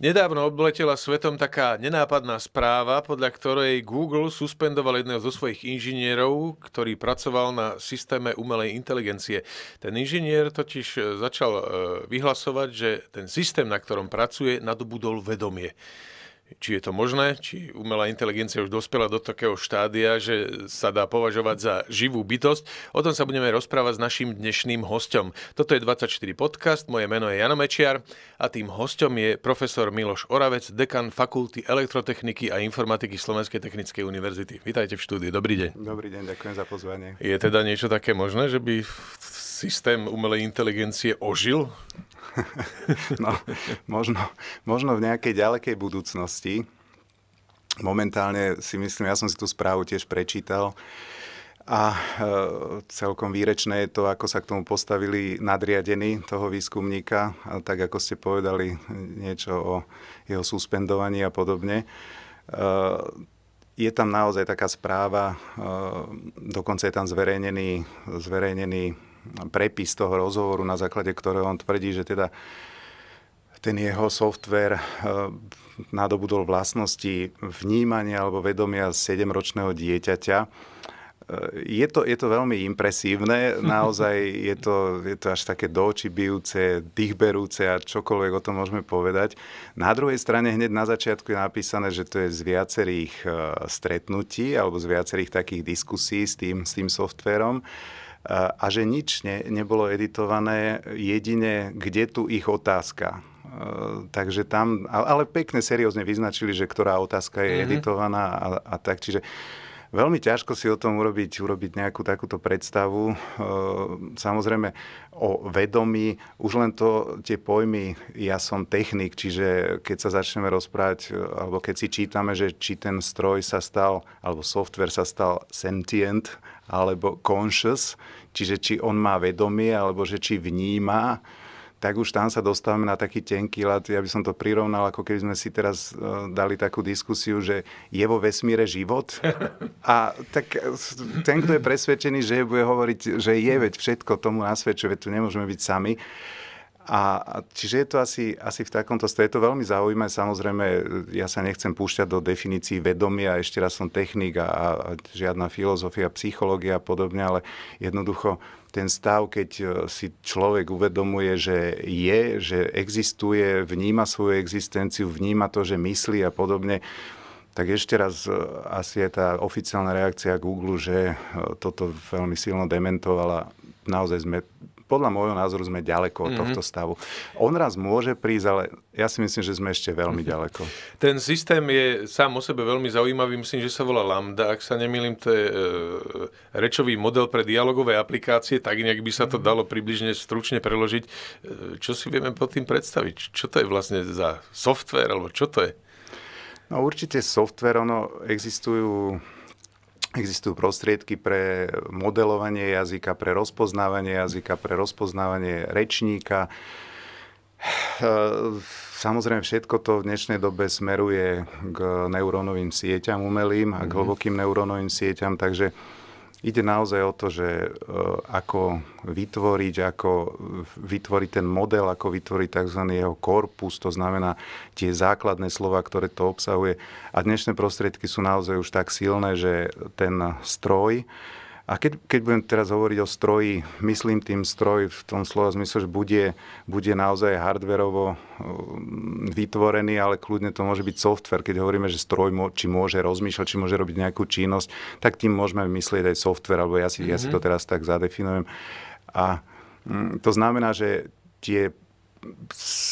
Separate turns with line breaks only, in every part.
Nedávno obletela svetom taká nenápadná správa, podľa ktorej Google suspendoval jedného zo svojich inžinierov, ktorý pracoval na systéme umelej inteligencie. Ten inžinier totiž e, začal e, vyhlasovať, že ten systém, na ktorom pracuje, nadobudol vedomie či je to možné, či umelá inteligencia už dospela do takého štádia, že sa dá považovať za živú bytosť. O tom sa budeme rozprávať s našim dnešným hostom. Toto je 24 podcast, moje meno je Jano Mečiar a tým hostom je profesor Miloš Oravec, dekan Fakulty elektrotechniky a informatiky Slovenskej technickej univerzity. Vítajte v štúdiu, dobrý deň.
Dobrý deň, ďakujem za pozvanie. Je teda
niečo také možné, že by systém umelej inteligencie ožil?
no, možno, možno v nejakej ďalekej budúcnosti. Momentálne si myslím, ja som si tú správu tiež prečítal a e, celkom výrečné je to, ako sa k tomu postavili nadriadení toho výskumníka, a tak ako ste povedali niečo o jeho suspendovaní a podobne. E, je tam naozaj taká správa, e, dokonca je tam zverejnený, zverejnený prepis toho rozhovoru, na základe ktorého on tvrdí, že teda ten jeho software eh, nadobudol vlastnosti vnímania alebo vedomia 7-ročného dieťaťa. Eh, je to, je to veľmi impresívne, naozaj je to, je to až také do očí bijúce, dýchberúce a čokoľvek o tom môžeme povedať. Na druhej strane hneď na začiatku je napísané, že to je z viacerých eh, stretnutí alebo z viacerých takých diskusí s tým, s tým softverom a že nič ne, nebolo editované, jedine kde tu ich otázka. E, takže tam, ale pekne seriózne vyznačili, že ktorá otázka je mm-hmm. editovaná a, a tak. Čiže uh, Veľmi ťažko si o tom urobiť, urobiť nejakú takúto predstavu. E, samozrejme o vedomí, už len to tie pojmy, ja som technik, čiže keď sa začneme rozprávať, e, alebo keď si čítame, že či ten stroj sa stal, alebo software sa stal sentient, alebo conscious, čiže či on má vedomie, alebo že či vníma, tak už tam sa dostávame na taký tenký ľad. Ja by som to prirovnal, ako keby sme si teraz e, dali takú diskusiu, že je vo vesmíre život. A tak e, ten, kto je presvedčený, že je, bude hovoriť, že je, veď všetko tomu nasvedčuje, veď tu nemôžeme byť sami. A čiže je to asi, asi v takomto stave. Je to veľmi zaujímavé. Samozrejme, ja sa nechcem púšťať do definícií vedomia. Ešte raz som technik a, a žiadna filozofia, psychológia a podobne, ale jednoducho ten stav, keď e, si človek uvedomuje, že je, že existuje, vníma svoju existenciu, vníma to, že myslí a podobne, tak ešte raz e, asi je tá oficiálna reakcia Google, že e, toto veľmi silno dementovala. Naozaj sme podľa môjho názoru sme ďaleko od mhm. tohto stavu. On raz môže prísť, ale ja si myslím, že sme ešte veľmi ďaleko.
Ten systém je sám o sebe veľmi zaujímavý. Myslím, že sa volá Lambda. Ak sa nemýlim, to je e, rečový model pre dialogové aplikácie. Tak nejak by sa to mhm. dalo približne stručne preložiť. E, čo si vieme pod tým predstaviť? Čo to je vlastne za software, alebo čo to je?
No určite software, ono existujú Existujú prostriedky pre modelovanie jazyka, pre rozpoznávanie jazyka, pre rozpoznávanie rečníka. Samozrejme, všetko to v dnešnej dobe smeruje k neurónovým sieťam umelým a k mhm. hlbokým neurónovým sieťam, takže Ide naozaj o to, že e, ako vytvoriť, ako vytvoriť ten model, ako vytvoriť tzv. jeho korpus, to znamená tie základné slova, ktoré to obsahuje. A dnešné prostriedky sú naozaj už tak silné, že ten stroj, a keď, keď budem teraz hovoriť o stroji, myslím tým stroj v tom slova zmysle, že bude, bude naozaj hardverovo um, vytvorený, ale kľudne to môže byť software. Keď hovoríme, že stroj mô, či môže rozmýšľať, či môže robiť nejakú činnosť, tak tým môžeme myslieť aj software, alebo ja si, mm-hmm. ja si mhm. to teraz tak zadefinujem. A mm, to znamená, že tie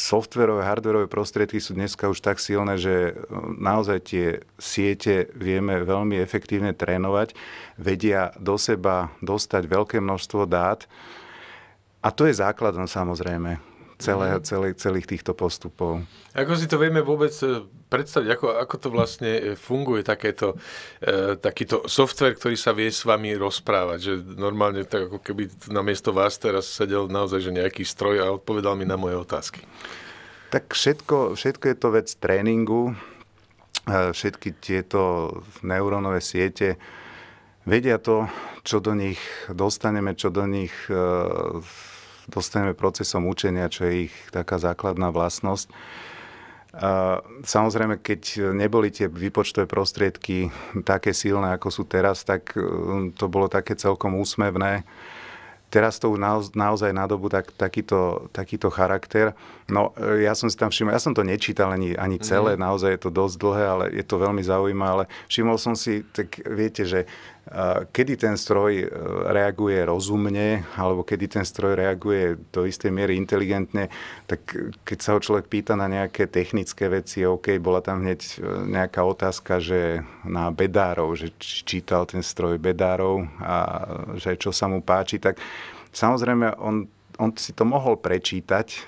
softverové, hardverové prostriedky sú dneska už tak silné, že e, naozaj tie siete vieme veľmi efektívne trénovať, vedia do seba dostať veľké množstvo dát. A to je základom samozrejme celé, mhm. celé, celých týchto postupov.
Ako si to vieme vôbec e, predstaviť, ako, ako to vlastne e, funguje takéto, e, takýto software, ktorý sa vie s vami rozprávať, že normálne tak ako keby na miesto vás teraz sedel naozaj že nejaký stroj a odpovedal mi na moje otázky.
Tak všetko, všetko je to vec tréningu, e, všetky tieto neurónové siete vedia to, čo do nich dostaneme, čo do nich dostaneme procesom učenia, čo je ich taká základná vlastnosť. Samozrejme, keď neboli tie výpočtové prostriedky také silné, ako sú teraz, tak e, to bolo také celkom úsmevné. Teraz to už naozaj nadobu tak, takýto, takýto charakter. No, e, ja som si tam všimol, ja som to nečítal ani, ani mhm. celé, mm-hmm. naozaj je to dosť dlhé, ale je to veľmi zaujímavé, ale všimol som si, tak viete, že kedy ten stroj e, reaguje rozumne, alebo kedy ten stroj reaguje do istej miery inteligentne, tak keď sa ho človek pýta na nejaké technické veci, OK, bola tam hneď e, nejaká otázka, že na bedárov, že čítal ten stroj bedárov a že čo sa mu páči, tak samozrejme on on si to mohol prečítať,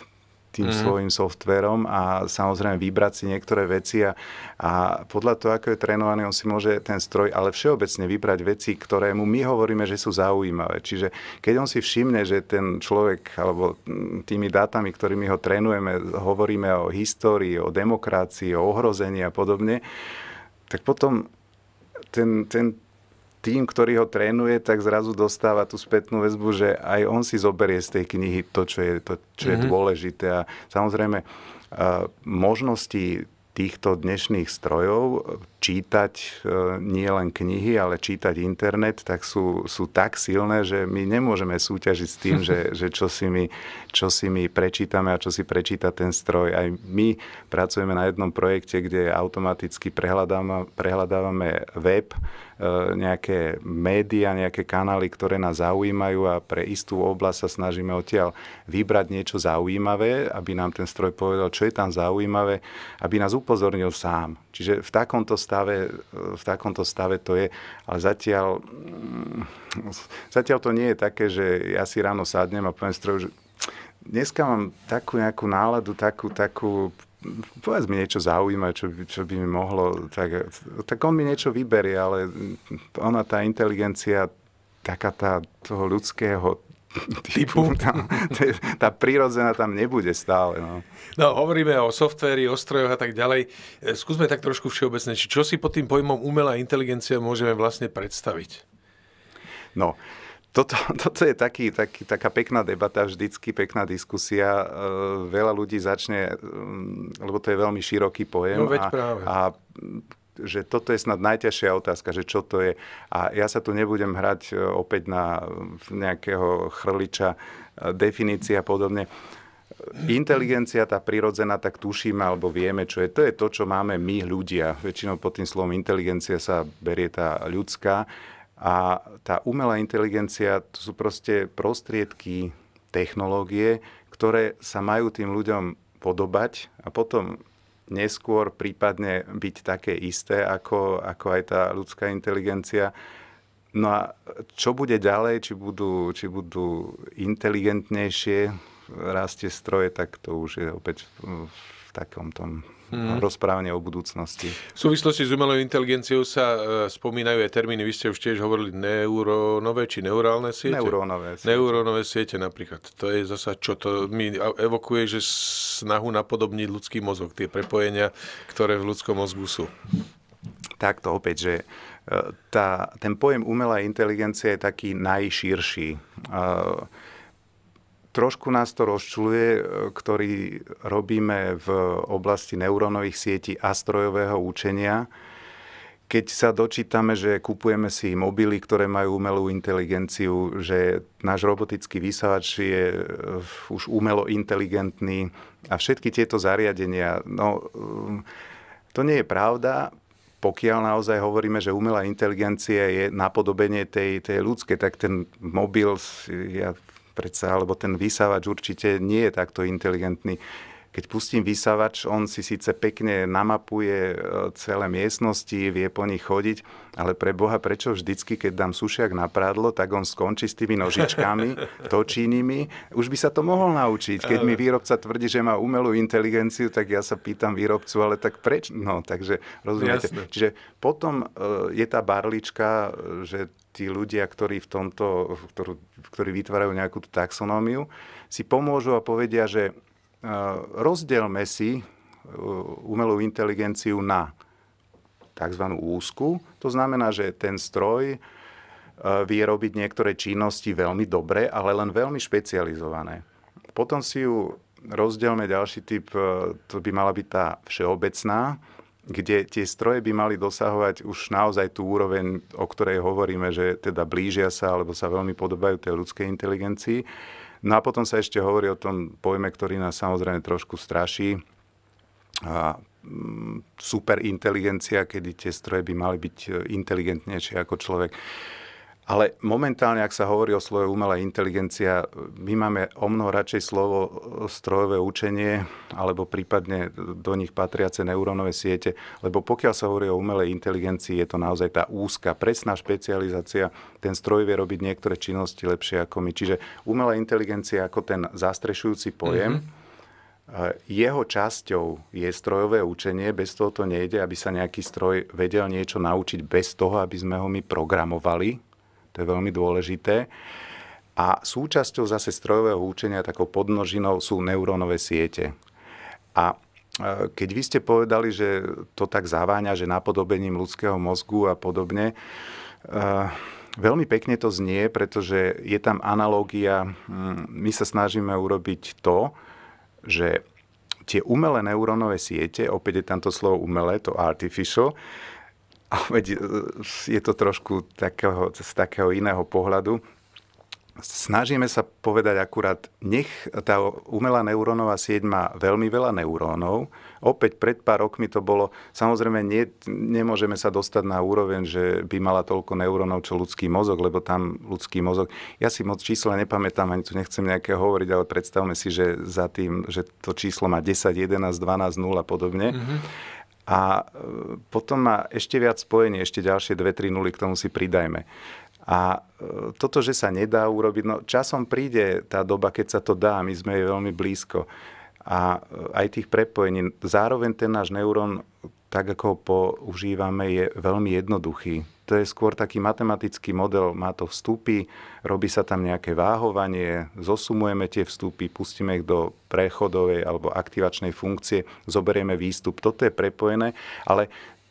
tým mm. svojim softverom a samozrejme vybrať si niektoré veci a, a podľa toho, ako je trénovaný, on si môže ten stroj, ale všeobecne vybrať veci, ktoré mu my hovoríme, že sú zaujímavé. Čiže keď on si všimne, že ten človek, alebo mm, tými dátami, ktorými ho trénujeme, hovoríme o histórii, o demokracii, o ohrození a podobne, tak potom ten, ten tým, ktorý ho trénuje, tak zrazu dostáva tú spätnú väzbu, že aj on si zoberie z tej knihy to, čo je, to, čo mm-hmm. je mhm. dôležité. A samozrejme, možnosti týchto dnešných strojov čítať e, nie len knihy, ale čítať internet, tak sú, sú tak silné, že my nemôžeme súťažiť s tým, že, že čo, si my, čo si my prečítame a čo si prečíta ten stroj. Aj my pracujeme na jednom projekte, kde automaticky prehľadávame, prehľadávame web, e, nejaké médiá, nejaké kanály, ktoré nás zaujímajú a pre istú oblasť sa snažíme odtiaľ vybrať niečo zaujímavé, aby nám ten stroj povedal, čo je tam zaujímavé, aby nás upozornil sám. Čiže v takomto stave, v takomto stave to je. Ale zatiaľ, mm, zatiaľ to nie je také, že ja si ráno sadnem a poviem stroju, že dneska mám takú nejakú náladu, takú, takú povedz mi niečo zaujímavé, čo, by, čo by mi mohlo, tak, tak on mi niečo vyberie, ale ona tá inteligencia, taká tá toho ľudského typu. Tá, tá prírodzená tam nebude stále. No.
no, hovoríme o softvéri, o strojoch a tak ďalej. E, skúsme tak trošku všeobecne, čo si pod tým pojmom umelá inteligencia môžeme vlastne predstaviť?
No, toto, toto je taký, taký, taká pekná debata, vždycky pekná diskusia. E, veľa ľudí začne, mm, lebo to je veľmi široký pojem. No, veď práve. a že toto je snad najťažšia otázka, že čo to je. A ja sa tu nebudem hrať e, opäť na nejakého chrliča e, definície a podobne inteligencia, tá prirodzená, tak tušíme alebo vieme, čo je. To je to, čo máme my ľudia. Väčšinou pod tým slovom inteligencia sa berie tá ľudská. A tá umelá inteligencia, to sú proste prostriedky, technológie, ktoré sa majú tým ľuďom podobať a potom neskôr prípadne byť také isté ako, ako aj tá ľudská inteligencia. No a čo bude ďalej, či budú, či budú inteligentnejšie rastie stroje, tak to už je opäť v, v takom tom mm. rozprávanie o budúcnosti.
V súvislosti s umelou inteligenciou sa e, spomínajú aj termíny, vy ste už tiež hovorili neurónové či neurálne siete? Neurónové siete. Neurónové siete napríklad. To je zasa čo to mi evokuje, že snahu napodobniť ľudský mozog,
tie prepojenia, ktoré v ľudskom mozgu sú. Takto opäť, že e, tá, ten pojem umelá inteligencia je taký najširší. E, trošku nás to rozčuluje, e, ktorý robíme v oblasti neurónových sietí a strojového učenia, keď sa dočítame, že kupujeme si mobily, ktoré majú umelú inteligenciu, že náš robotický vysávač je e, už umelo inteligentný a všetky tieto zariadenia, no e, to nie je pravda, pokiaľ naozaj hovoríme, že umelá inteligencia je napodobenie tej, tej ľudskej, tak ten mobil, ja predsa, alebo ten vysávač určite nie je takto inteligentný. Keď pustím vysávač, on si síce pekne namapuje e, celé miestnosti, vie po nich chodiť, ale pre Boha, prečo vždycky, keď dám sušiak na prádlo, tak on skončí s tými nožičkami, nimi. Už by sa to mohol naučiť. Keď mi výrobca tvrdí, že má umelú inteligenciu, tak ja sa pýtam výrobcu, ale tak prečo? No, takže rozumiete. Jasne. Čiže potom e, je tá barlička, e, že tí ľudia, ktorí v tomto, ktorú, ktorí vytvárajú nejakú taxonómiu, si pomôžu a povedia, že e, rozdelme si e, umelú inteligenciu na tzv. úzku. To znamená, že ten stroj e, vie robiť niektoré činnosti veľmi dobre, ale len veľmi špecializované. Potom si ju rozdelme ďalší typ, to by mala byť tá všeobecná, kde tie stroje by mali dosahovať už naozaj tú úroveň, o ktorej hovoríme, že teda blížia sa alebo sa veľmi podobajú tej ľudskej inteligencii. No a potom sa ešte hovorí o tom pojme, ktorý nás samozrejme trošku straší. A mm, superinteligencia, kedy tie stroje by mali byť inteligentnejšie ako človek. Ale momentálne, ak sa hovorí o slove umelá inteligencia, my máme o mnoho radšej slovo e, strojové učenie alebo prípadne do nich patriace neurónové siete, lebo pokiaľ sa hovorí o umelej inteligencii, je to naozaj tá úzka, presná špecializácia. Ten stroj vie robiť niektoré činnosti lepšie ako my. Čiže umelá inteligencia ako ten zastrešujúci pojem, mm-hmm. Jeho časťou je strojové učenie, bez toho to nejde, aby sa nejaký stroj vedel niečo naučiť bez toho, aby sme ho my programovali, je veľmi dôležité. A súčasťou zase strojového účenia, takou podnožinou, sú neurónové siete. A e, keď vy ste povedali, že to tak zaváňa, že napodobením ľudského mozgu a podobne, e, veľmi pekne to znie, pretože je tam analógia. My sa snažíme urobiť to, že tie umelé neurónové siete, opäť je tam to slovo umelé, to artificial, a veď e, je to trošku takého, z takého iného pohľadu. Snažíme sa povedať akurát, nech tá umelá neurónová sieť má veľmi veľa neurónov. Opäť pred pár rokmi to bolo, samozrejme nie, nemôžeme sa dostať na úroveň, že by mala toľko neurónov, čo ľudský mozog, lebo tam ľudský mozog, ja si moc čísla nepamätám, ani tu nechcem nejaké hovoriť, ale predstavme si, že za tým, že to číslo má 10, 11, 12, 0 a podobne. Mm-hmm a e, potom má ešte viac spojenie, ešte ďalšie dve, tri nuly k tomu si pridajme. A e, toto, že sa nedá urobiť, no časom príde tá doba, keď sa to dá, my sme jej veľmi blízko. A e, aj tých prepojení. Zároveň ten náš neurón tak ako ho používame, je veľmi jednoduchý. To je skôr taký matematický model, má to vstupy, robí sa tam nejaké váhovanie, zosumujeme tie vstupy, pustíme ich do prechodovej alebo aktivačnej funkcie, zoberieme výstup. Toto je prepojené, ale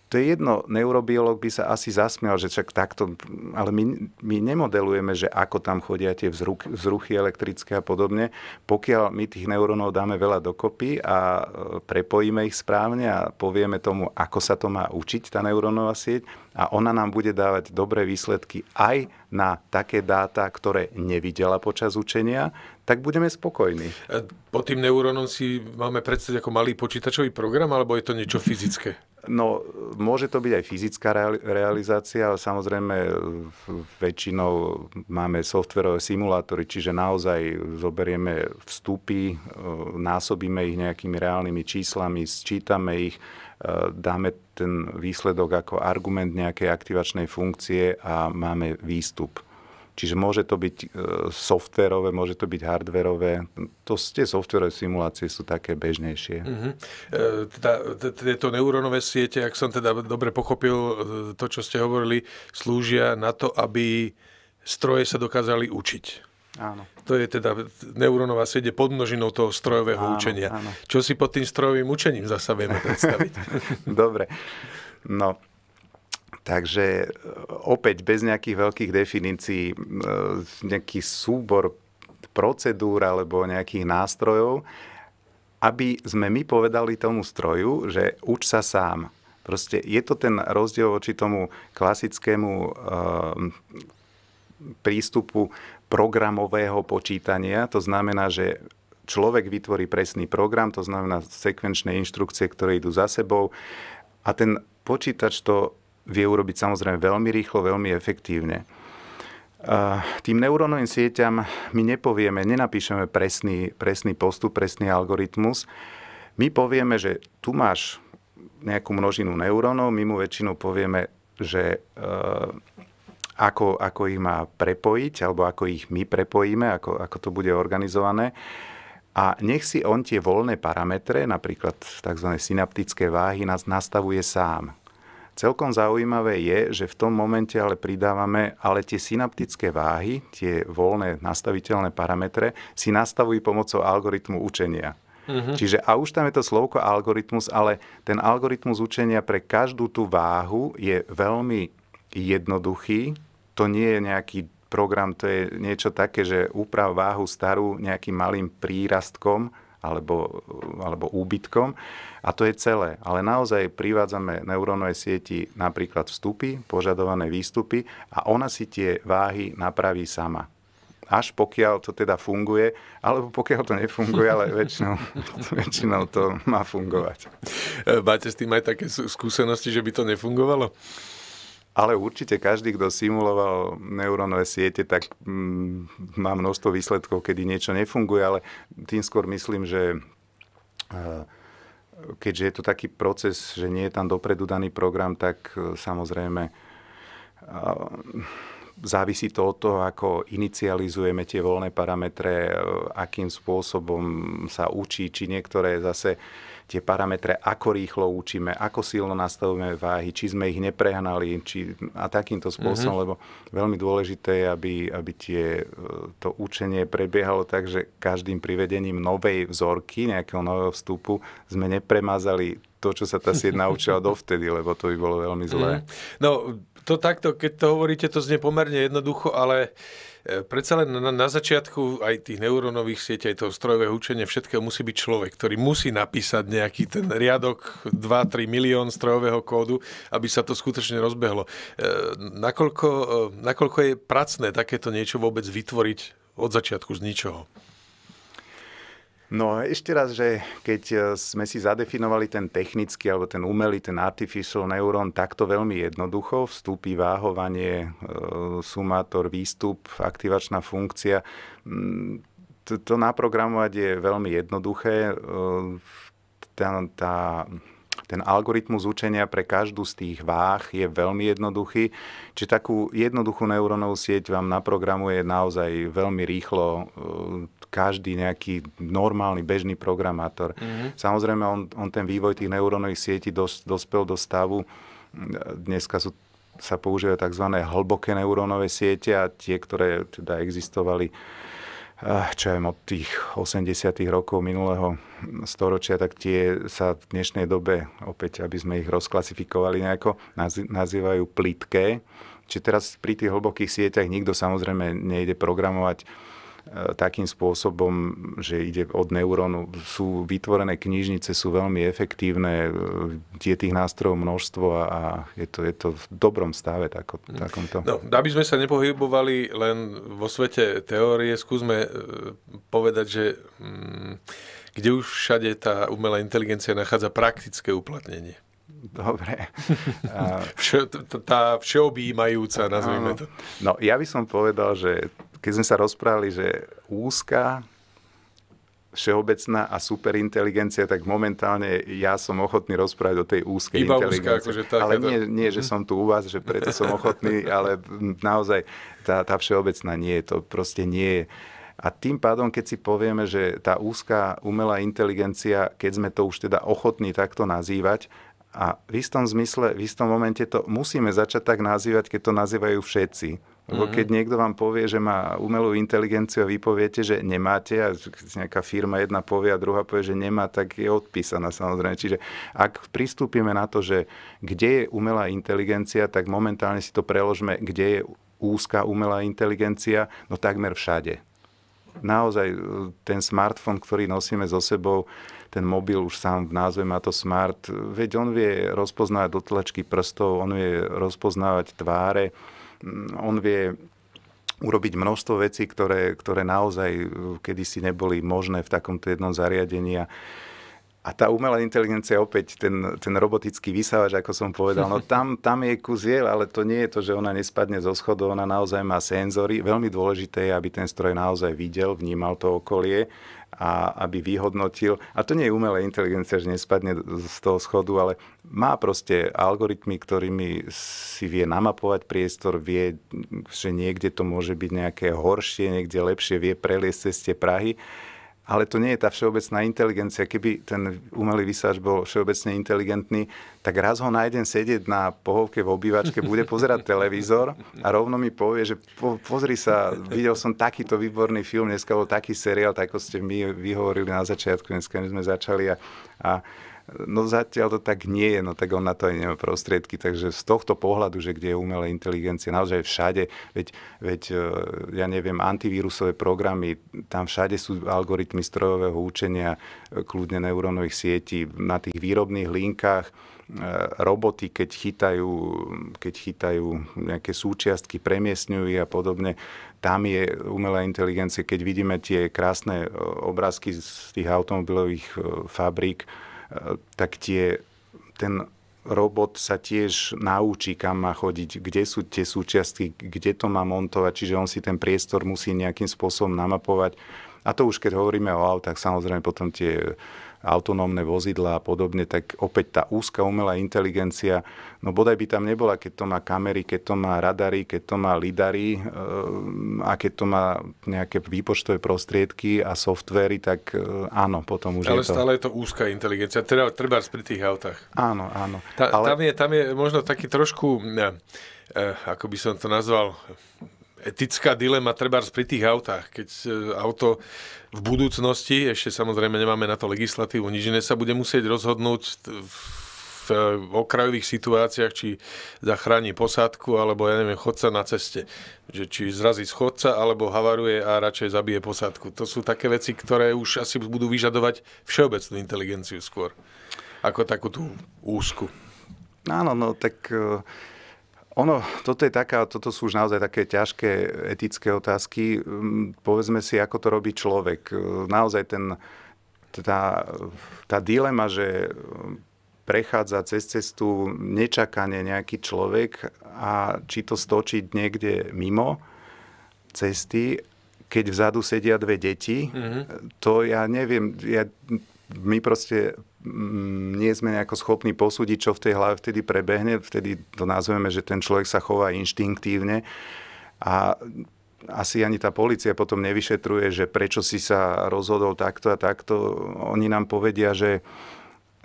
to je jedno, neurobiolog by sa asi zasmial, že však takto, ale my, my nemodelujeme, že ako tam chodia tie vzruchy, vzruchy elektrické a podobne. Pokiaľ my tých neurónov dáme veľa dokopy a e, prepojíme ich správne a povieme tomu, ako sa to má učiť, tá neurónová sieť, a ona nám bude dávať dobré výsledky aj na také dáta, ktoré nevidela počas učenia, tak budeme spokojní.
E, pod tým neurónom si máme predstaviť ako malý počítačový program, alebo je to niečo fyzické?
No, môže to byť aj fyzická realizácia, ale samozrejme väčšinou máme softverové simulátory, čiže naozaj zoberieme vstupy, e, násobíme ich nejakými reálnymi číslami, sčítame ich, e, dáme ten výsledok ako argument nejakej aktivačnej funkcie a máme výstup. Čiže môže to byť e, softverové, môže to byť hardverové. To, tie softverové simulácie sú také bežnejšie.
Mhm. E, teda, tieto neurónové siete, ak som teda dobre pochopil e, to, čo ste hovorili, slúžia na to, aby stroje sa dokázali učiť. Áno. To je teda neurónová siede je podmnožinou toho strojového áno, učenia. Áno. Čo si pod tým strojovým učením zasa vieme predstaviť?
Dobre. No, Takže e, opäť bez nejakých veľkých definícií, e, nejaký súbor procedúr alebo nejakých nástrojov, aby sme my povedali tomu stroju, že uč sa sám. Proste je to ten rozdiel voči tomu klasickému e, prístupu programového počítania. To znamená, že človek vytvorí presný program, to znamená sekvenčné inštrukcie, ktoré idú za sebou a ten počítač to vie urobiť samozrejme veľmi rýchlo, veľmi efektívne. Tým neurónovým sieťam my nepovieme, nenapíšeme presný, presný postup, presný algoritmus. My povieme, že tu máš nejakú množinu neurónov, my mu väčšinou povieme, že e, ako, ako ich má prepojiť, alebo ako ich my prepojíme, ako, ako to bude organizované. A nech si on tie voľné parametre, napríklad tzv. synaptické váhy, nás nastavuje sám. Celkom zaujímavé je, že v tom momente ale pridávame, ale tie synaptické váhy, tie voľné nastaviteľné parametre, si nastavujú pomocou algoritmu učenia. Uh-huh. Čiže a už tam je to slovko algoritmus, ale ten algoritmus učenia pre každú tú váhu je veľmi jednoduchý. To nie je nejaký program, to je niečo také, že úprav váhu starú nejakým malým prírastkom, alebo, alebo úbytkom. A to je celé. Ale naozaj privádzame neurónovej sieti napríklad vstupy, požadované výstupy a ona si tie váhy napraví sama až pokiaľ to teda funguje, alebo pokiaľ to nefunguje, ale väčšinou, väčšinou to má fungovať. E, Máte s tým aj také skúsenosti, že by to nefungovalo? Ale určite každý, kto simuloval neurónové siete, tak mm, má množstvo výsledkov, kedy niečo nefunguje, ale tým skôr myslím, že e, keďže je to taký proces, že nie je tam dopredu daný program, tak e, samozrejme e, závisí to od toho, ako inicializujeme tie voľné parametre, akým spôsobom sa učí, či niektoré zase tie parametre, ako rýchlo učíme, ako silno nastavujeme váhy, či sme ich neprehnali či, a takýmto spôsobom, mm-hmm. lebo veľmi dôležité je, aby, aby tie, e, to učenie prebiehalo tak, že každým privedením novej vzorky, nejakého nového vstupu, sme nepremazali to, čo sa tá sieť naučila dovtedy, lebo to by bolo veľmi zlé. Mm.
No, to takto, keď to hovoríte, to znie pomerne jednoducho, ale uh, E, predsa len na, na začiatku aj tých neurónových sieť, aj toho strojového učenia, všetkého musí byť človek, ktorý musí napísať nejaký ten riadok 2-3 milión strojového kódu, aby sa to skutočne rozbehlo. E, nakoľko, e, nakoľko je pracné takéto niečo vôbec vytvoriť od začiatku z ničoho?
No a ešte raz, že keď e, sme si zadefinovali ten technický alebo ten umelý, ten artificial neurón takto veľmi jednoducho, vstúpi váhovanie, e, sumátor, výstup, aktivačná funkcia, mm, to, to naprogramovať je veľmi jednoduché. E, tá, tá, ten algoritmus učenia pre každú z tých váh je veľmi jednoduchý. Čiže takú jednoduchú neurónovú sieť vám naprogramuje naozaj veľmi rýchlo každý nejaký normálny, bežný programátor. Mm-hmm. Samozrejme, on, on ten vývoj tých neurónových sietí dos, dospel do stavu, dneska sú sa používajú tzv. hlboké neurónové siete a tie, ktoré teda existovali eh, čo aj od tých 80. rokov minulého storočia, tak tie sa v dnešnej dobe, opäť aby sme ich rozklasifikovali nejako, nazývajú plitké. Čiže teraz pri tých hlbokých sieťach nikto samozrejme nejde programovať E, takým spôsobom, že ide od neurónu. Sú vytvorené knižnice, sú veľmi efektívne, e, je tých nástrojov množstvo a, a je, to, je to v dobrom stave tako, mhm. takomto. No,
aby sme sa nepohybovali len vo svete teórie, skúsme e, povedať, že mm, kde už všade tá umelá inteligencia nachádza praktické
uplatnenie. Dobre. A...
tá všeobjímajúca, nazvime to.
No, ja by som povedal, že keď sme sa rozprávali, že úzka, všeobecná a superinteligencia, tak momentálne ja som ochotný rozprávať o tej úzkej Iba inteligencii. Úzka, akože tá, ale nie, nie, že som tu u vás, že preto som ochotný, ale naozaj tá, tá všeobecná nie je to. Proste nie je. A tým pádom, keď si povieme, že tá úzka umelá inteligencia, keď sme to už teda ochotní takto nazývať, a v istom zmysle, v istom momente to musíme začať tak nazývať, keď to nazývajú všetci. Lebo mhm. keď niekto vám povie, že má umelú inteligenciu a vy poviete, že nemáte a nejaká firma jedna povie a druhá povie, že nemá, tak je odpísaná samozrejme. Čiže ak pristúpime na to, že kde je umelá inteligencia, tak momentálne si to preložme, kde je úzka umelá inteligencia, no takmer všade. Naozaj e, ten smartfón, ktorý nosíme so sebou, ten mobil už sám v názve má to smart, e, veď on vie rozpoznávať dotlačky prstov, on vie rozpoznávať tváre, Mm, on vie urobiť množstvo vecí, ktoré, ktoré naozaj eh, kedysi neboli možné v takomto jednom zariadení. A tá umelá inteligencia, opäť ten, ten robotický vysávač, ako som povedal, no tam, tam je kus jel, ale to nie je to, že ona nespadne zo schodov, ona naozaj má senzory. Veľmi dôležité je, aby ten stroj naozaj videl, vnímal to okolie a aby vyhodnotil. A to nie je umelá inteligencia, že nespadne z toho schodu, ale má proste algoritmy, ktorými si vie namapovať priestor, vie, že niekde to môže byť nejaké horšie, niekde lepšie, vie preliesť cez tie Prahy ale to nie je tá všeobecná inteligencia. Keby ten umelý vysáč bol všeobecne inteligentný, tak raz ho nájdem sedieť na pohovke v obývačke, bude pozerať televízor a rovno mi povie, že po, pozri sa, videl som takýto výborný film, dneska bol taký seriál, tak ako ste mi vyhovorili na začiatku, dneska my sme začali a, a No zatiaľ to tak nie je, no tak on na to aj nemá prostriedky. Takže z tohto pohľadu, že kde je umelá inteligencia, naozaj všade, veď, veď e, ja neviem, antivírusové programy, tam všade sú algoritmy strojového učenia, e, kľudne neurónových sietí, na tých výrobných linkách, e, roboty, keď chytajú, keď chytajú nejaké súčiastky, premiesňujú a podobne. Tam je umelá inteligencia. Keď vidíme tie krásne obrázky z tých automobilových fabrík, E, tak tie, ten robot sa tiež naučí, kam má chodiť, kde sú tie súčiastky, kde to má montovať, čiže on si ten priestor musí nejakým spôsobom namapovať. A to už keď hovoríme o autách, samozrejme potom tie autonómne vozidla a podobne, tak opäť tá úzka umelá inteligencia, no bodaj by tam nebola, keď to má kamery, keď to má radary, keď to má lidary e, a keď to má nejaké výpočtové prostriedky a softvery, tak e, áno, potom už Ale je to... stále
je to úzka inteligencia, teda treba pri tých autách.
Áno, áno.
Ta, ale... tam, je, tam je možno taký trošku, ne, e, ako by som to nazval, etická dilema treba pri tých autách. Keď e, auto v budúcnosti, ešte samozrejme nemáme na to legislatívu, nič iné sa bude musieť rozhodnúť v okrajových situáciách, či zachráni posádku, alebo ja neviem, chodca na ceste. Že či zrazí schodca, alebo havaruje a radšej zabije posádku. To sú také veci, ktoré už asi budú vyžadovať všeobecnú inteligenciu skôr, ako takú
tú úzku. Áno, no tak uh ono, toto, je taká, toto sú už naozaj také ťažké etické otázky. Mm, povedzme si, ako to robí človek. E, naozaj ten, tá, tá dilema, že prechádza cez cestu nečakane nejaký človek a či to stočiť niekde mimo cesty, keď vzadu sedia dve deti, mm-hmm. to ja neviem, ja, my proste mm, nie sme nejako schopní posúdiť, čo v tej hlave vtedy prebehne. Vtedy to nazveme, že ten človek sa chová inštinktívne. A asi ani tá policia potom nevyšetruje, že prečo si sa rozhodol takto a takto. Oni nám povedia, že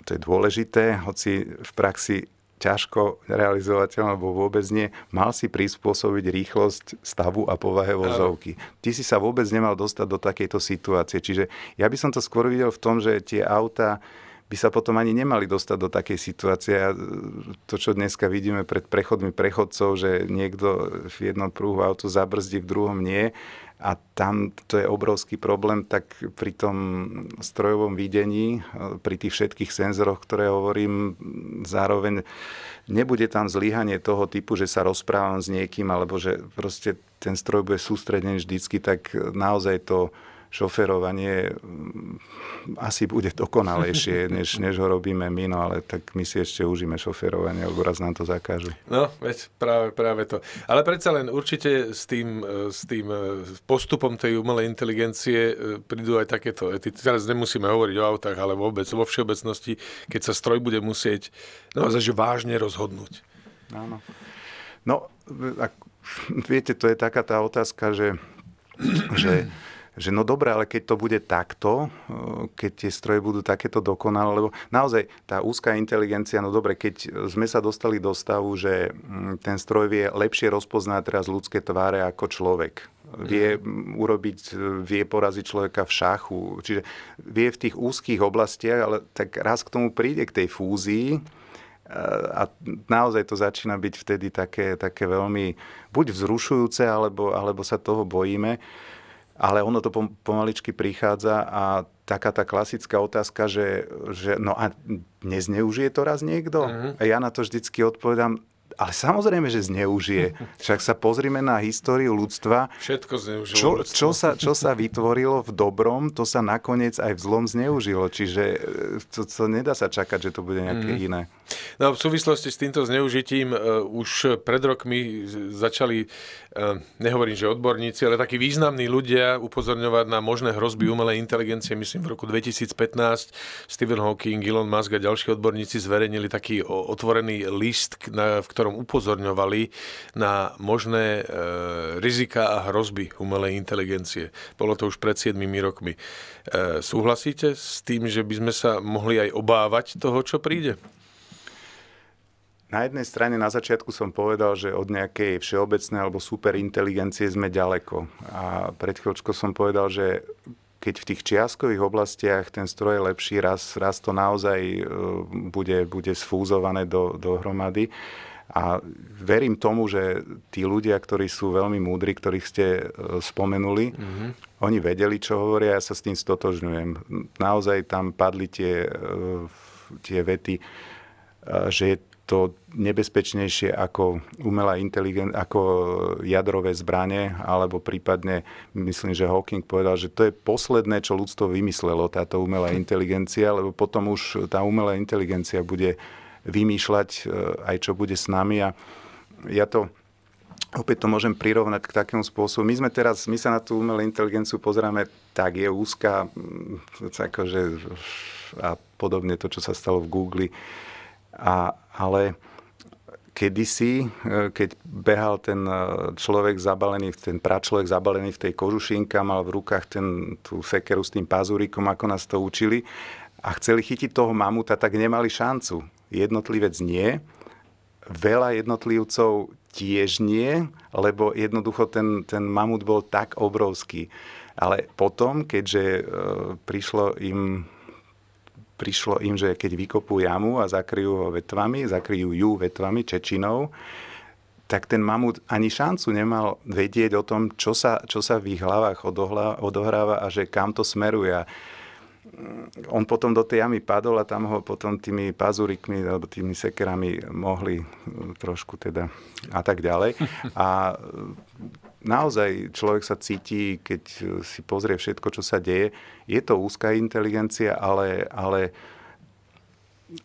to je dôležité, hoci v praxi ťažko realizovateľné, alebo vôbec nie, mal si prispôsobiť rýchlosť stavu a povahe vozovky. Ty si sa vôbec nemal dostať do takejto situácie. Čiže ja by som to skôr videl v tom, že tie auta by sa potom ani nemali dostať do takej situácie. A e, to, čo dneska vidíme pred prechodmi prechodcov, že niekto v jednom prúhu auto zabrzdí, v druhom nie, a tam to je obrovský problém, tak pri tom strojovom videní, e, pri tých všetkých senzoroch, ktoré hovorím, zároveň nebude tam zlyhanie toho typu, že sa rozprávam s niekým, alebo že proste ten stroj bude sústredený vždycky, tak naozaj to šoferovanie mm, asi bude dokonalejšie, než, než ho robíme my, no ale tak my si ešte užíme šoferovanie, alebo raz nám to zakážu.
No, veď práve, práve to. Ale predsa len určite s tým, e, s tým e, postupom tej umelej inteligencie e, prídu aj takéto. Teraz nemusíme hovoriť o autách, ale vôbec vo všeobecnosti, keď sa stroj bude musieť no, zaž, vážne rozhodnúť. Áno.
No, ak, viete, to je taká tá otázka, že, že že no dobre, ale keď to bude takto, e, keď tie stroje budú takéto dokonalé, lebo naozaj tá úzka inteligencia, no dobre, keď sme sa dostali do stavu, že mm, ten stroj vie lepšie rozpoznať teraz ľudské tváre ako človek, vie mhm. mm, urobiť, e, vie poraziť človeka v šachu. Čiže vie v tých úzkých oblastiach, ale tak raz k tomu príde k tej fúzii e, a naozaj to začína byť vtedy také, také veľmi buď vzrušujúce, alebo, alebo sa toho bojíme ale ono to pomaličky prichádza a taká tá klasická otázka, že, že no a nezneužije to raz niekto? Uh-huh. A ja na to vždycky odpovedám, ale samozrejme, že zneužije. Však sa pozrime na históriu ľudstva.
Všetko zneužilo čo, ľudstvo.
Čo sa, čo sa vytvorilo v dobrom, to sa nakoniec aj v zlom zneužilo. Čiže e, to, to nedá sa čakať, že to bude nejaké mm. iné.
No, v súvislosti s týmto zneužitím uh, už pred rokmi začali, uh, nehovorím, že odborníci, ale takí významní ľudia upozorňovať na možné hrozby umelej inteligencie. Myslím, v roku 2015 Stephen Hawking, Elon Musk a ďalší odborníci zverejnili taký otvorený list, na, v ktorom ktorom upozorňovali na možné e, rizika a hrozby umelej inteligencie. Bolo to už pred 7 rokmi. E, súhlasíte s tým, že by sme sa mohli aj obávať toho, čo príde?
Na jednej strane na začiatku som povedal, že od nejakej všeobecnej alebo superinteligencie sme ďaleko. A pred chvíľočkou som povedal, že keď v tých čiaskových oblastiach ten stroj je lepší, raz, raz to naozaj e, bude, bude sfúzované do, dohromady. A verím tomu, že tí ľudia, ktorí sú veľmi múdri, ktorých ste e, spomenuli, mm-hmm. oni vedeli, čo hovoria, ja sa s tým stotožňujem. Naozaj tam padli tie, e, tie vety, e, že je to nebezpečnejšie ako umelá inteligen- ako jadrové zbranie, alebo prípadne, myslím, že Hawking povedal, že to je posledné, čo ľudstvo vymyslelo, táto umelá inteligencia, lebo potom už tá umelá inteligencia bude vymýšľať e, aj čo bude s nami. A ja to opäť to môžem prirovnať k takému spôsobu. My sme teraz, my sa na tú umelú inteligenciu pozeráme, tak je úzka, akože, a podobne to, čo sa stalo v Google. A, ale kedysi, e, keď behal ten e, človek zabalený, ten pračlovek zabalený v tej kožušinka, mal v rukách ten, tú sekeru s tým pazurikom, ako nás to učili, a chceli chytiť toho mamuta, tak nemali šancu jednotlivec nie. Veľa jednotlivcov tiež nie, lebo jednoducho ten, ten mamut bol tak obrovský. Ale potom, keďže e, prišlo im prišlo im, že keď vykopú jamu a zakryjú ho vetvami, zakryjú ju vetvami, čečinou, tak ten mamut ani šancu nemal vedieť o tom, čo sa, čo sa v ich hlavách odohla, odohráva a že kam to smeruje on potom do tej jamy padol a tam ho potom tými pazurikmi alebo tými sekerami mohli e, trošku teda a tak ďalej. A e, naozaj človek sa cíti, keď e, si pozrie všetko, čo sa deje. Je to úzka inteligencia, ale, ale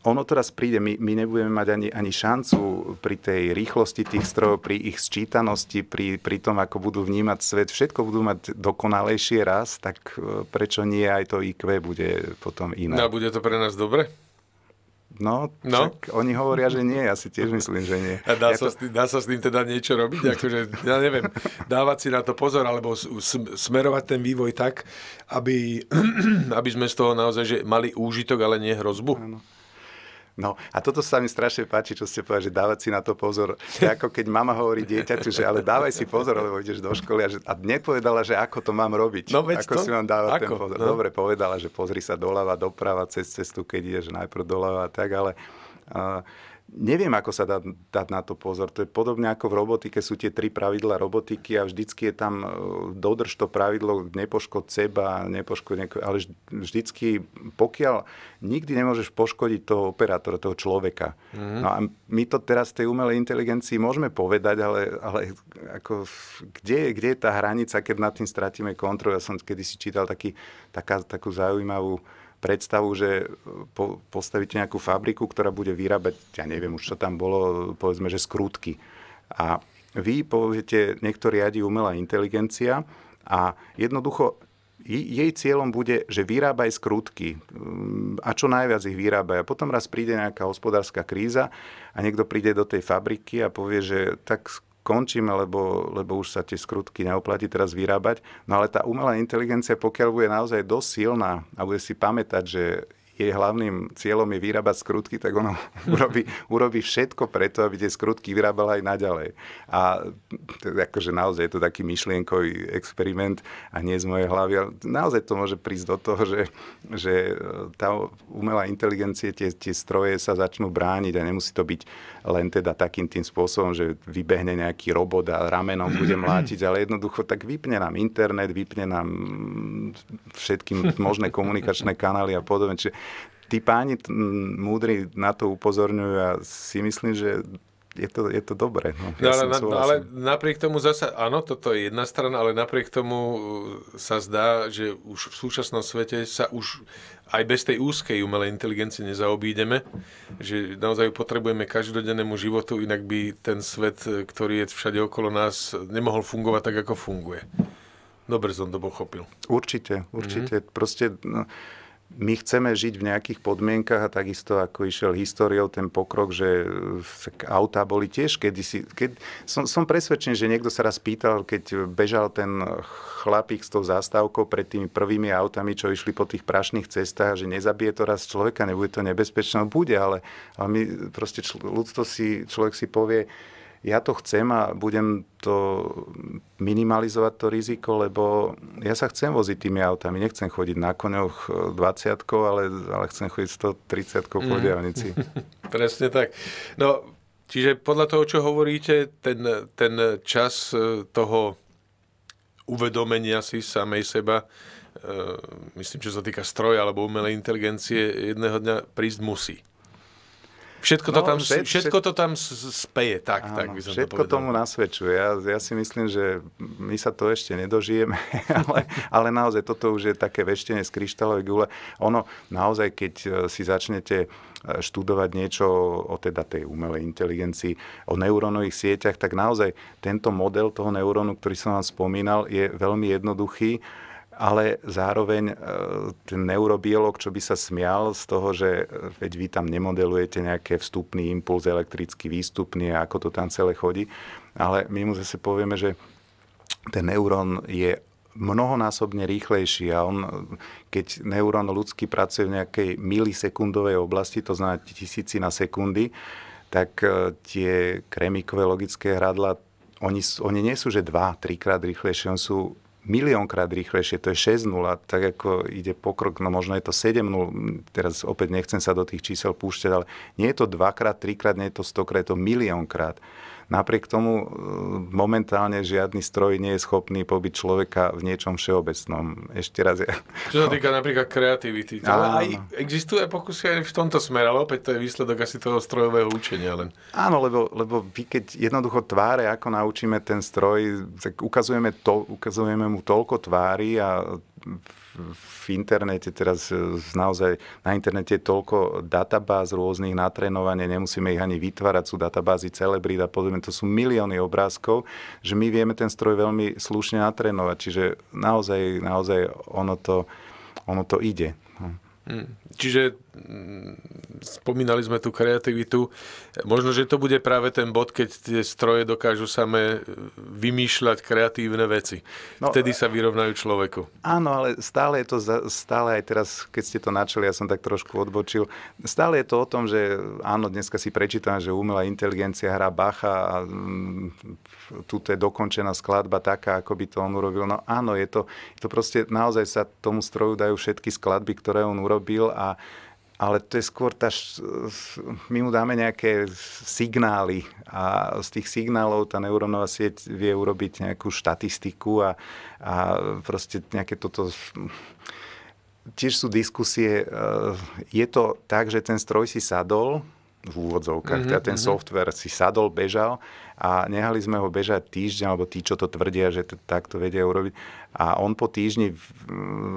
ono teraz príde, my, my nebudeme mať ani, ani šancu pri tej rýchlosti tých strojov, pri ich sčítanosti, pri, pri tom, ako budú vnímať svet, všetko budú mať dokonalejšie raz, tak e, prečo nie aj to IQ bude potom iné. No
a bude to pre nás dobre?
No, no. Však oni hovoria, že nie, ja si tiež myslím, že nie. A dá, ja sa, to... s
tým, dá sa s tým teda niečo robiť? Akože, ja neviem, dávať si na to pozor, alebo smerovať ten vývoj tak, aby, aby sme z toho naozaj že mali úžitok, ale nie hrozbu? Ano. No
a toto sa mi strašne páči, čo ste povedali, že dávať si na to pozor. Je ako keď mama hovorí dieťaťu, že ale dávaj si pozor, lebo ideš do školy a, že, a nepovedala, že ako to mám robiť. No, ako to? si mám dávať ako? ten pozor. No. Dobre, povedala, že pozri sa doľava, doprava, cez cestu, keď ideš najprv doľava a tak, ale... Uh, neviem, ako sa dá dať na to pozor. To je podobne ako v robotike, sú tie tri pravidla robotiky a vždycky je tam, e, dodrž to pravidlo, nepoškod seba, nepoškod nieko- ale vždycky, pokiaľ nikdy nemôžeš poškodiť toho operátora, toho človeka. Mm-hmm. No a my to teraz tej umelej inteligencii môžeme povedať, ale, ale ako, kde, kde je tá hranica, keď nad tým stratíme kontrolu? Ja som kedysi čítal taký, taká, takú zaujímavú predstavu, že e, po, postavíte nejakú fabriku, ktorá bude vyrábať, ja neviem už čo tam bolo, povedzme, že skrutky. A vy poviete, niekto riadi umelá inteligencia a jednoducho jej cieľom bude, že vyrábaj skrutky mm, a čo najviac ich vyrábaj. A potom raz príde nejaká hospodárska kríza a niekto príde do tej fabriky a povie, že tak končíme, lebo, lebo už sa tie skrutky neoplatí teraz vyrábať. No ale tá umelá inteligencia, pokiaľ bude naozaj dosť silná a bude si pamätať, že jej hlavným cieľom je vyrábať skrutky, tak ono urobí, urobí všetko preto, aby tie skrutky vyrábala aj naďalej. A akože naozaj je to taký myšlienkový experiment a nie z mojej hlavy, ale naozaj to môže prísť do toho, že, že e, tá umelá inteligencie, tie, tie stroje sa začnú brániť a nemusí to byť len teda takým tým spôsobom, že vybehne nejaký robot a ramenom bude mlátiť, ale jednoducho tak vypne nám internet, vypne nám všetky možné komunikačné kanály a podobne. Čiže tí páni t- múdri na to upozorňujú a si myslím, že je to, je to dobré. No, no ja no, ale, na, ale
napriek tomu zasa, áno, toto je jedna strana, ale napriek tomu e, sa zdá, že už v súčasnom svete sa už aj bez tej úzkej umelej inteligencie nezaobídeme, že naozaj ju potrebujeme každodennému životu, inak by ten svet, e, ktorý je všade okolo nás, nemohol fungovať tak, ako funguje. Dobre som to pochopil.
Určite, určite. Mm-hmm. Proste... No, my chceme žiť v nejakých podmienkach a takisto ako išiel históriou ten pokrok, že e, autá boli tiež kedysi. Keď, som, som presvedčený, že niekto sa raz pýtal, keď bežal ten chlapík s tou zastávkou pred tými prvými autami, čo išli po tých prašných cestách, že nezabije to raz človeka, nebude to nebezpečné. Bude, ale, ale my proste čl- ľudstvo si, človek si povie, ja to chcem a budem to minimalizovať to riziko, lebo ja sa chcem voziť tými autami. Nechcem chodiť na koňoch 20 e, ale, ale chcem chodiť 130 mm. po mhm. diavnici.
Presne tak. No, čiže podľa toho, čo hovoríte, ten, ten čas e, toho uvedomenia si samej seba, e, myslím, čo sa týka stroja alebo umelej inteligencie, jedného dňa prísť musí.
Všetko to, no, tam, všet, všetko všet...
to tam speje, tak, Áno, tak by som Všetko to tomu
nasvedčuje. Ja, ja si myslím, že my sa to ešte nedožijeme, ale, ale naozaj toto už je také veštenie z kryštálovej gule. Ono naozaj, keď e, si začnete e, študovať niečo o teda tej umelej inteligencii, o neurónových sieťach, tak naozaj tento model toho neurónu, ktorý som vám spomínal, je veľmi jednoduchý ale zároveň e, ten neurobiolog, čo by sa smial z toho, že e, veď vy tam nemodelujete nejaké vstupný impuls elektrický, výstupný a ako to tam celé chodí, ale my mu zase povieme, že ten neurón je mnohonásobne rýchlejší a on, keď neurón ľudský pracuje v nejakej milisekundovej oblasti, to znamená tisíci na sekundy, tak e, tie kremikové logické hradla, oni, oni nie sú, že dva, trikrát rýchlejšie, oni sú miliónkrát rýchlejšie, to je 6-0, tak ako ide pokrok, no možno je to 7-0, teraz opäť nechcem sa do tých čísel púšťať, ale nie je to dvakrát, trikrát, nie je to stokrát, je to miliónkrát. Napriek tomu e, momentálne žiadny stroj nie je schopný pobyť človeka v niečom všeobecnom. Ešte raz ja...
Čo sa týka napríklad kreativity. To áno, aj, existuje pokusy aj v tomto smere, ale opäť to je výsledok asi toho strojového učenia len.
Áno, lebo, lebo vy keď jednoducho tváre, ako naučíme ten stroj, tak ukazujeme, to, ukazujeme mu toľko tvári a v v internete teraz e, naozaj na internete je toľko databáz rôznych natrénovanie, nemusíme ich ani vytvárať, sú databázy celebrít a podobne, to sú milióny obrázkov, že my vieme ten stroj veľmi slušne natrénovať, čiže naozaj, naozaj ono to, ono to ide.
Mm. Čiže mm, spomínali sme tú kreativitu. Možno, že to bude práve ten bod, keď tie stroje dokážu samé e, vymýšľať kreatívne veci. No, Vtedy sa vyrovnajú človeku.
Áno, ale stále je to, stále aj teraz, keď ste to načali, ja som tak trošku odbočil, stále je to o tom, že áno, dneska si prečítam, že umelá inteligencia hrá Bacha a mm, tu je dokončená skladba taká, ako by to on urobil. No áno, je to, je to proste naozaj sa tomu stroju dajú všetky skladby, ktoré on urobil a ale to je skôr tá, my mu dáme nejaké signály a z tých signálov tá neurónová sieť vie urobiť nejakú štatistiku a, a proste nejaké toto... Tiež sú diskusie, e, je to tak, že ten stroj si sadol, v úvodzovkách. Mm-hmm. Teda ten mhm. software si sadol, bežal a nehali sme ho bežať týždeň, alebo tí, čo to tvrdia, že to takto vedia urobiť. A on po týždni v,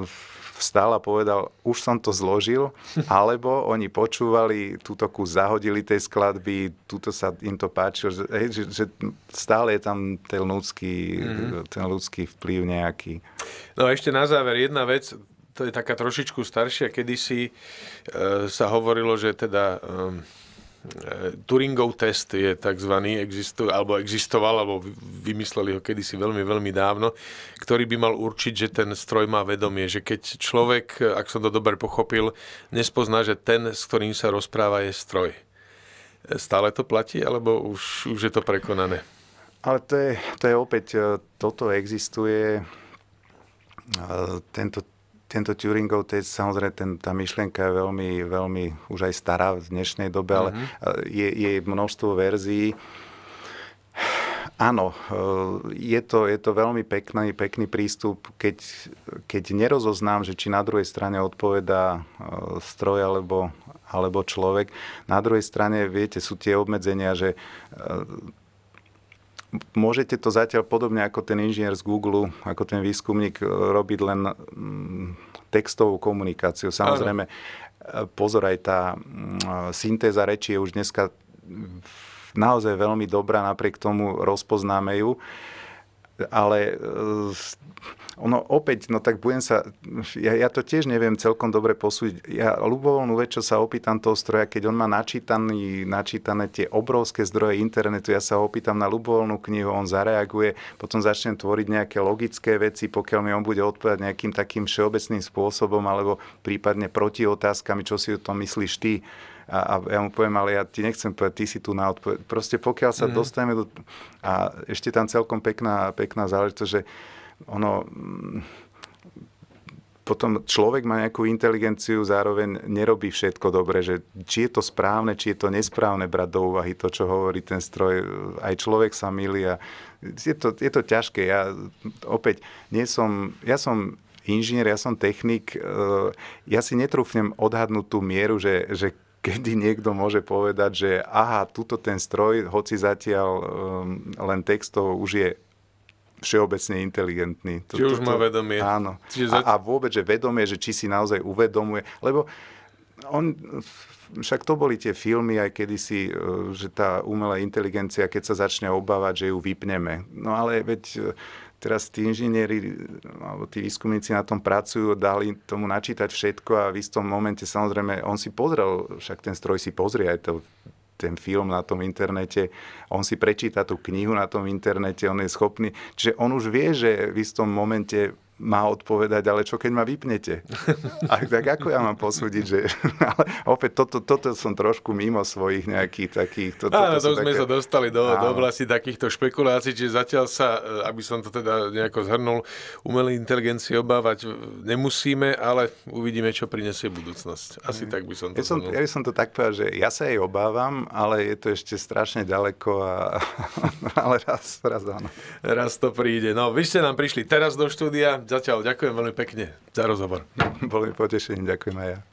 v, vstal a povedal, už som to zložil, alebo oni počúvali, túto kus zahodili tej skladby, túto sa im to páčilo, že, že, že stále je tam ten ľudský, mm-hmm. ten ľudský vplyv nejaký.
No a ešte na záver jedna vec, to je taká trošičku staršia, kedysi e, sa hovorilo, že teda... E, E, Turingov test je tzv. existo, alebo existoval, alebo vymysleli ho kedysi veľmi, veľmi dávno, ktorý by mal určiť, že ten stroj má vedomie, že keď človek, ak som to dobre pochopil, nespozná, že ten, s ktorým sa rozpráva, je stroj. E, stále to platí, alebo už, už je to prekonané?
Ale to je, to je opäť, e, toto existuje, tento tento Turingov test, samozrejme ten, tá myšlienka je veľmi, veľmi už aj stará v dnešnej dobe, ale uh-huh. je, je množstvo verzií. Áno, e, je to, je to veľmi pekný, pekný prístup, keď, keď nerozoznám, že či na druhej strane odpovedá e, stroj alebo, alebo človek. Na druhej strane, viete, sú tie obmedzenia, že e, môžete to zatiaľ podobne ako ten inžinier z Google, ako ten výskumník, e, robiť len textovú komunikáciu. Samozrejme, ano. E, pozor, aj tá e, syntéza reči je už dneska naozaj veľmi dobrá, napriek tomu rozpoznáme ju ale e, ono opäť, no tak budem sa, ja, ja to tiež neviem celkom dobre posúdiť. Ja ľubovolnú vec, čo sa opýtam toho stroja, keď on má načítaný, načítané tie obrovské zdroje internetu, ja sa ho opýtam na ľubovolnú knihu, on zareaguje, potom začnem tvoriť nejaké logické veci, pokiaľ mi on bude odpovedať nejakým takým všeobecným spôsobom alebo prípadne proti otázkami, čo si o tom myslíš ty a, a ja mu poviem, ale ja ti nechcem povedať, ty si tu na odpoveď. Proste pokiaľ sa mm. dostaneme do... A ešte tam celkom pekná, pekná záležitosť, že ono... Mm, potom človek má nejakú inteligenciu, zároveň nerobí všetko dobre, že či je to správne, či je to nesprávne brať do úvahy to, čo hovorí ten stroj. Aj človek sa milí a je to, je to ťažké. Ja opäť nie som, ja som inžinier, ja som technik, e, ja si netrúfnem odhadnúť tú mieru, že, že kedy niekto môže povedať, že aha, tuto ten stroj, hoci zatiaľ um, len textov už je všeobecne inteligentný. Či už má vedomie. Áno. A, a vôbec, že vedomie, že či si naozaj uvedomuje. Lebo on, však to boli tie filmy aj kedysi, uh, že tá umelá inteligencia, keď sa začne obávať, že ju vypneme. No ale veď teraz tí inžinieri alebo tí výskumníci na tom pracujú, dali tomu načítať všetko a v istom momente samozrejme on si pozrel, však ten stroj si pozrie aj to, ten film na tom internete, on si prečíta tú knihu na tom internete, on je schopný, čiže on už vie, že v istom momente má odpovedať, ale čo keď ma vypnete? A tak ako ja mám posúdiť, že... Ale opäť toto, toto som trošku mimo svojich nejakých takých... To, to, Áno, to, sme také... sa dostali
do, do oblasti takýchto špekulácií, čiže zatiaľ sa, eh, aby som to teda nejako zhrnul, umelej inteligencie obávať eh, nemusíme, ale uvidíme, čo prinesie budúcnosť. Asi mm. tak by som to ja som, Ja
by som to tak povedal, že ja sa jej obávam, ale je to ešte strašne ďaleko a... ale raz, raz áno.
Raz to príde. No, vy ste nám prišli teraz do štúdia, zatiaľ ďakujem veľmi pekne za rozhovor.
Bolo mi potešením, ďakujem aj ja.